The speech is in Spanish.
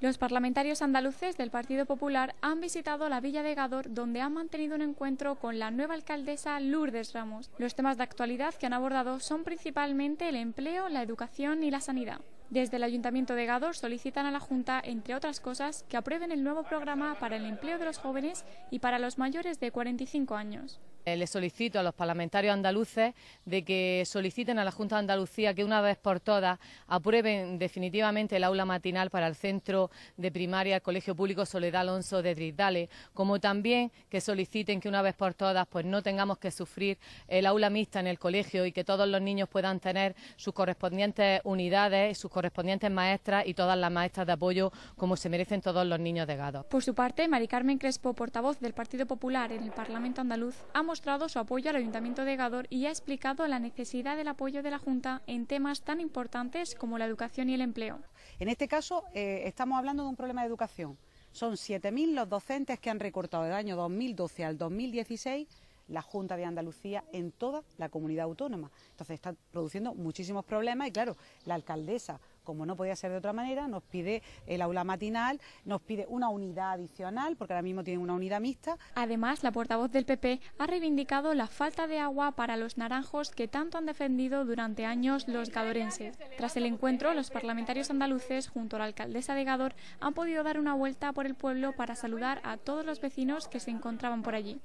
Los parlamentarios andaluces del Partido Popular han visitado la Villa de Gador, donde han mantenido un encuentro con la nueva alcaldesa Lourdes Ramos. Los temas de actualidad que han abordado son principalmente el empleo, la educación y la sanidad. Desde el Ayuntamiento de Gador solicitan a la Junta, entre otras cosas, que aprueben el nuevo programa para el empleo de los jóvenes y para los mayores de 45 años. Eh, le solicito a los parlamentarios andaluces de que soliciten a la Junta de Andalucía que una vez por todas aprueben definitivamente el aula matinal para el centro de primaria del Colegio Público Soledad Alonso de Drisdale como también que soliciten que una vez por todas pues no tengamos que sufrir el aula mixta en el colegio y que todos los niños puedan tener sus correspondientes unidades, sus correspondientes maestras y todas las maestras de apoyo como se merecen todos los niños de Gado. Por su parte, Mari Carmen Crespo, portavoz del Partido Popular en el Parlamento andaluz, mostrado su apoyo al Ayuntamiento de Gador y ha explicado la necesidad del apoyo de la Junta en temas tan importantes como la educación y el empleo. En este caso, eh, estamos hablando de un problema de educación. Son 7.000 los docentes que han recortado del año 2012 al 2016 la Junta de Andalucía en toda la comunidad autónoma. Entonces está produciendo muchísimos problemas y claro, la alcaldesa, como no podía ser de otra manera, nos pide el aula matinal, nos pide una unidad adicional, porque ahora mismo tienen una unidad mixta. Además, la portavoz del PP ha reivindicado la falta de agua para los naranjos que tanto han defendido durante años los gadorenses. Tras el encuentro, los parlamentarios andaluces, junto a la alcaldesa de Gador, han podido dar una vuelta por el pueblo para saludar a todos los vecinos que se encontraban por allí.